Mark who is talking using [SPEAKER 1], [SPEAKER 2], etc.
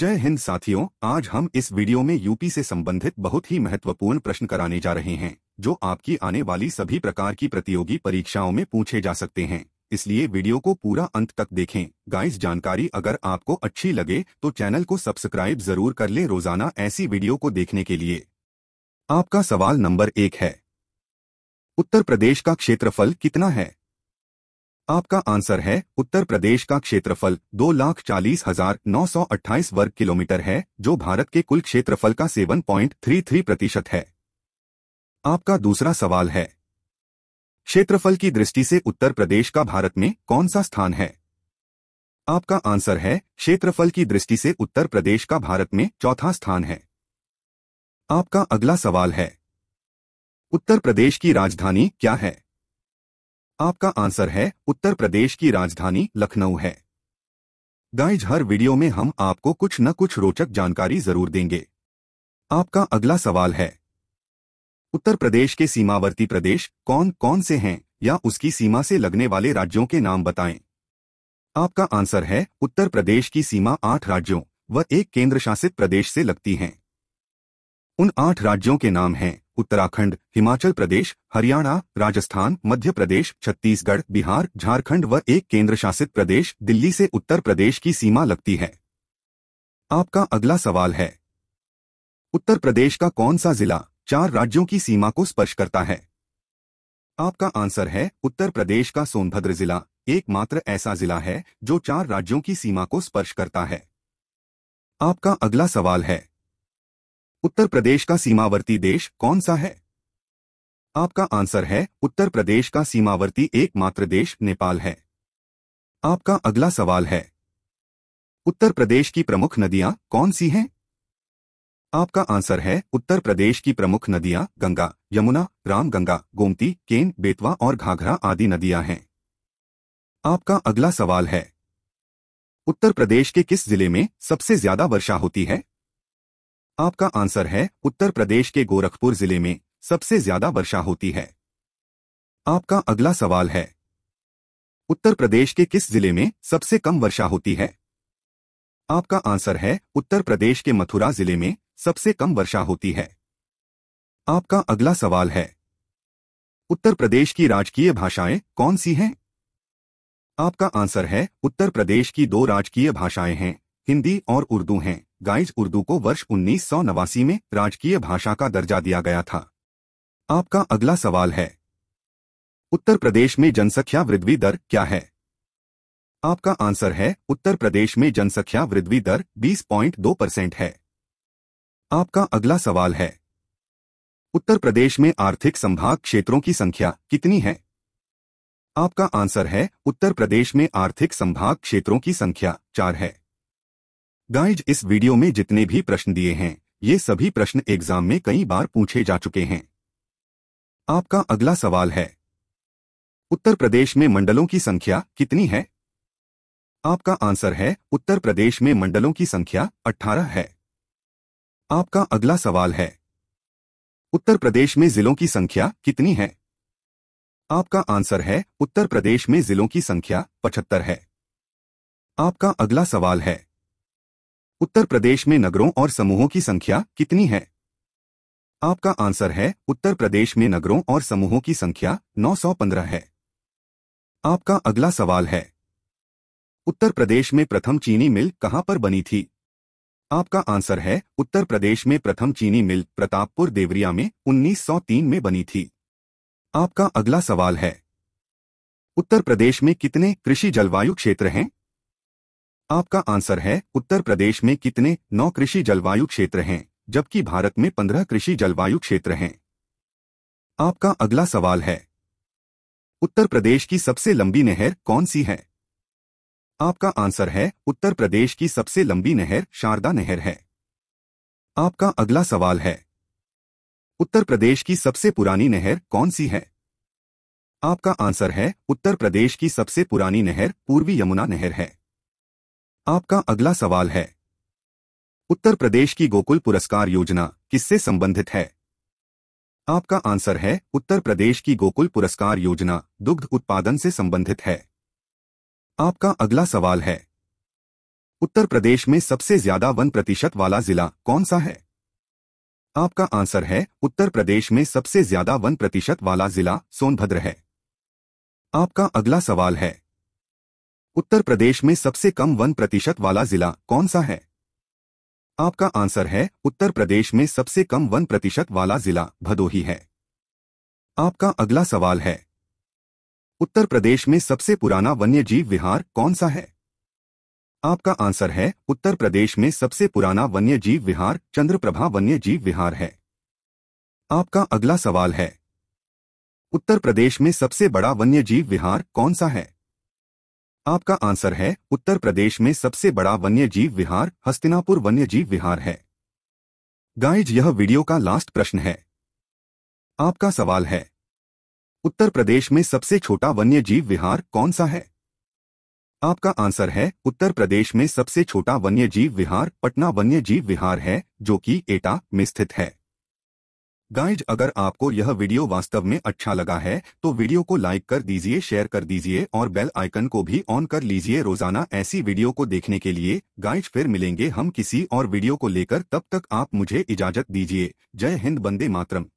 [SPEAKER 1] जय हिंद साथियों आज हम इस वीडियो में यूपी से संबंधित बहुत ही महत्वपूर्ण प्रश्न कराने जा रहे हैं जो आपकी आने वाली सभी प्रकार की प्रतियोगी परीक्षाओं में पूछे जा सकते हैं इसलिए वीडियो को पूरा अंत तक देखें गाइस जानकारी अगर आपको अच्छी लगे तो चैनल को सब्सक्राइब जरूर कर ले रोजाना ऐसी वीडियो को देखने के लिए आपका सवाल नंबर एक है उत्तर प्रदेश का क्षेत्रफल कितना है आपका आंसर है उत्तर प्रदेश का क्षेत्रफल दो लाख चालीस हजार नौ सौ अट्ठाईस वर्ग किलोमीटर है जो भारत के कुल क्षेत्रफल का सेवन पॉइंट थ्री थ्री प्रतिशत है आपका दूसरा सवाल है क्षेत्रफल की दृष्टि से उत्तर प्रदेश का भारत में कौन सा स्थान है आपका आंसर है क्षेत्रफल की दृष्टि से उत्तर प्रदेश का भारत में चौथा स्थान है आपका अगला सवाल है उत्तर प्रदेश की राजधानी क्या है आपका आंसर है उत्तर प्रदेश की राजधानी लखनऊ है गाइज हर वीडियो में हम आपको कुछ न कुछ रोचक जानकारी जरूर देंगे आपका अगला सवाल है उत्तर प्रदेश के सीमावर्ती प्रदेश कौन कौन से हैं या उसकी सीमा से लगने वाले राज्यों के नाम बताएं आपका आंसर है उत्तर प्रदेश की सीमा आठ राज्यों व एक केंद्र शासित प्रदेश से लगती हैं उन आठ राज्यों के नाम हैं उत्तराखंड हिमाचल प्रदेश हरियाणा राजस्थान मध्य प्रदेश छत्तीसगढ़ बिहार झारखंड व एक केंद्र शासित प्रदेश दिल्ली से उत्तर प्रदेश की सीमा लगती है आपका अगला सवाल है उत्तर प्रदेश का कौन सा जिला चार राज्यों की सीमा को स्पर्श करता है आपका आंसर है उत्तर प्रदेश का सोनभद्र जिला एकमात्र ऐसा जिला है जो चार राज्यों की सीमा को स्पर्श करता है आपका अगला सवाल है उत्तर प्रदेश का सीमावर्ती देश कौन सा है आपका आंसर है उत्तर प्रदेश का सीमावर्ती एकमात्र देश नेपाल है आपका अगला सवाल है उत्तर प्रदेश की प्रमुख नदियां कौन सी हैं आपका आंसर है उत्तर प्रदेश की प्रमुख नदियां गंगा यमुना रामगंगा गोमती केन बेतवा और घाघरा आदि नदियां हैं आपका अगला सवाल है उत्तर प्रदेश के किस जिले में सबसे ज्यादा वर्षा होती है आपका आंसर है उत्तर प्रदेश के गोरखपुर जिले में सबसे ज्यादा वर्षा होती है आपका अगला सवाल है उत्तर प्रदेश के किस जिले में सबसे कम वर्षा होती है आपका आंसर है उत्तर प्रदेश के मथुरा जिले में सबसे कम वर्षा होती है आपका अगला सवाल है उत्तर प्रदेश की राजकीय भाषाएं कौन सी हैं आपका आंसर है उत्तर प्रदेश की दो राजकीय भाषाएं हैं हिंदी और उर्दू हैं गाइज उर्दू को वर्ष उन्नीस में राजकीय भाषा का दर्जा दिया गया था आपका अगला सवाल है उत्तर प्रदेश में जनसंख्या वृद्धि दर क्या है आपका आंसर है उत्तर प्रदेश में जनसंख्या वृद्धि दर 20.2 परसेंट है आपका अगला सवाल है उत्तर प्रदेश में आर्थिक संभाग क्षेत्रों की संख्या कितनी है आपका आंसर है उत्तर प्रदेश में आर्थिक संभाग क्षेत्रों की संख्या चार है गाइज इस वीडियो में जितने भी प्रश्न दिए हैं ये सभी प्रश्न एग्जाम में कई बार पूछे जा चुके हैं आपका अगला सवाल है उत्तर प्रदेश में मंडलों की संख्या कितनी है आपका आंसर है उत्तर प्रदेश में मंडलों की संख्या 18 है आपका अगला सवाल है उत्तर प्रदेश में जिलों की संख्या कितनी है आपका आंसर है उत्तर प्रदेश में जिलों की संख्या 75 है आपका अगला सवाल है उत्तर प्रदेश में नगरों और समूहों की संख्या कितनी है आपका आंसर है उत्तर प्रदेश में नगरों और समूहों की संख्या 915 है आपका अगला सवाल है उत्तर प्रदेश में प्रथम चीनी मिल कहाँ पर बनी थी आपका आंसर है उत्तर प्रदेश में प्रथम चीनी मिल प्रतापपुर देवरिया में 1903 में बनी थी आपका अगला सवाल है उत्तर प्रदेश में कितने कृषि जलवायु क्षेत्र हैं आपका आंसर है उत्तर प्रदेश में कितने नौ कृषि जलवायु क्षेत्र हैं जबकि भारत में पंद्रह कृषि जलवायु क्षेत्र हैं आपका अगला सवाल है उत्तर प्रदेश की सबसे लंबी नहर कौन सी है आपका आंसर है उत्तर प्रदेश की सबसे लंबी नहर शारदा नहर है आपका अगला सवाल है उत्तर प्रदेश की सबसे पुरानी नहर कौन सी है आपका आंसर है उत्तर प्रदेश की सबसे पुरानी नहर पूर्वी यमुना नहर है आपका अगला सवाल है उत्तर प्रदेश की गोकुल पुरस्कार योजना किससे संबंधित है आपका आंसर है उत्तर प्रदेश की गोकुल पुरस्कार योजना दुग्ध उत्पादन से संबंधित है आपका अगला सवाल है उत्तर प्रदेश में सबसे ज्यादा वन प्रतिशत वाला जिला कौन सा है आपका आंसर है उत्तर प्रदेश में सबसे ज्यादा वन प्रतिशत वाला जिला सोनभद्र है आपका अगला सवाल है उत्तर प्रदेश में सबसे कम वन प्रतिशत वाला जिला कौन सा है आपका आंसर है उत्तर प्रदेश में सबसे कम वन प्रतिशत वाला जिला भदोही है आपका अगला सवाल है उत्तर प्रदेश में सबसे पुराना वन्य जीव विहार कौन सा है आपका आंसर है उत्तर प्रदेश में सबसे पुराना वन्य जीव विहार चंद्रप्रभा वन्य जीव विहार है आपका अगला सवाल है उत्तर प्रदेश में सबसे बड़ा वन्य जीव विहार कौन सा है आपका आंसर है उत्तर प्रदेश में सबसे बड़ा वन्य जीव विहार हस्तिनापुर वन्य जीव विहार है गाइज यह वीडियो का लास्ट प्रश्न है आपका सवाल है उत्तर प्रदेश में सबसे छोटा वन्य जीव विहार कौन सा है आपका आंसर है उत्तर प्रदेश में सबसे छोटा वन्य जीव विहार पटना वन्य जीव विहार है जो कि एटा में स्थित है गाइज अगर आपको यह वीडियो वास्तव में अच्छा लगा है तो वीडियो को लाइक कर दीजिए शेयर कर दीजिए और बेल आइकन को भी ऑन कर लीजिए रोजाना ऐसी वीडियो को देखने के लिए गाइज फिर मिलेंगे हम किसी और वीडियो को लेकर तब तक आप मुझे इजाजत दीजिए जय हिंद बंदे मातरम